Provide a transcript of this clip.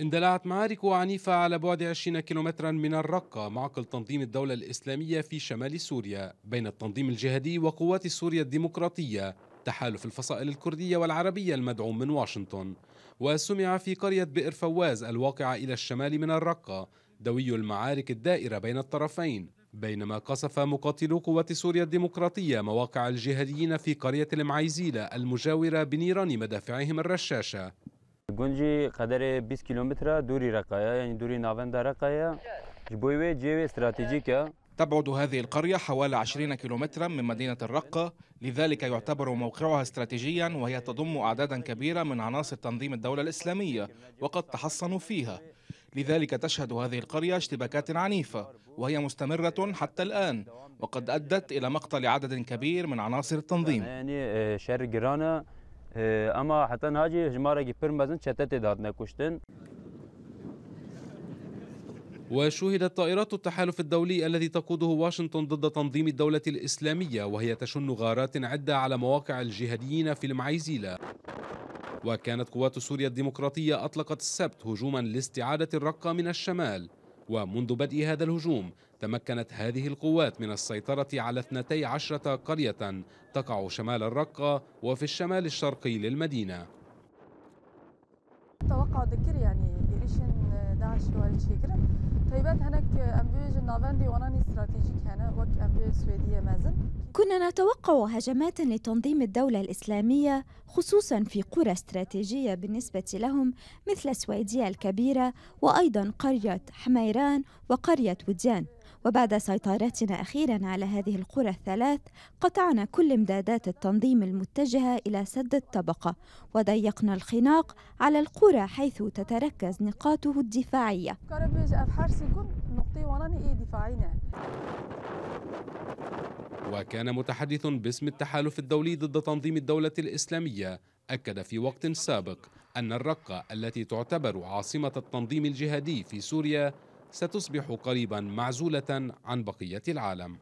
اندلعت معارك عنيفة على بعد 20 كيلومترا من الرقة معقل تنظيم الدولة الإسلامية في شمال سوريا بين التنظيم الجهادي وقوات سوريا الديمقراطية تحالف الفصائل الكردية والعربية المدعوم من واشنطن وسمع في قرية بئر فواز الواقعة إلى الشمال من الرقة دوي المعارك الدائرة بين الطرفين بينما قصف مقاتلو قوات سوريا الديمقراطية مواقع الجهاديين في قرية المعيزيلة المجاورة بنيران مدافعهم الرشاشة گنجی قدر 20 کیلومتر دوري رقايا يعني دوري نافندا رقايا جبويوي جيوي استراتيجيكا تبعد هذه القرية حوالي 20 كيلومترا من مدينة الرقة لذلك يعتبر موقعها استراتيجيا وهي تضم أعدادا كبيرة من عناصر تنظيم الدولة الإسلامية وقد تحصنوا فيها لذلك تشهد هذه القرية اشتباكات عنيفة وهي مستمرة حتى الآن وقد أدت إلى مقتل عدد كبير من عناصر التنظيم يعني آه، اما حتی ناجی جماره گی پرمزن چتت داد نکشتن وشهدت طائرات التحالف الدولي الذي تقوده واشنطن ضد تنظيم الدولة الإسلامية وهي تشن غارات عدة على مواقع الجهاديين في المعيزيلة وكانت قوات سوريا الديمقراطية أطلقت السبت هجوما لاستعادة الرقة من الشمال ومنذ بدء هذا الهجوم تمكنت هذه القوات من السيطرة على 12 قرية تقع شمال الرقة وفي الشمال الشرقي للمدينة توقع ذكر يعني إريشن داعش والشيكر طيبات هناك أمبيج نافندي وناني استراتيجيك هنا و كنا نتوقع هجمات لتنظيم الدولة الإسلامية خصوصا في قرى استراتيجية بالنسبة لهم مثل السويدية الكبيرة وأيضا قرية حميران وقرية وديان وبعد سيطرتنا أخيرا على هذه القرى الثلاث قطعنا كل إمدادات التنظيم المتجهة إلى سد الطبقة وضيقنا الخناق على القرى حيث تتركز نقاطه الدفاعية حطي وراني ايدي فعينه وكان متحدث باسم التحالف الدولي ضد تنظيم الدولة الإسلامية أكد في وقت سابق أن الرقة التي تعتبر عاصمة التنظيم الجهادي في سوريا ستصبح قريبا معزولة عن بقية العالم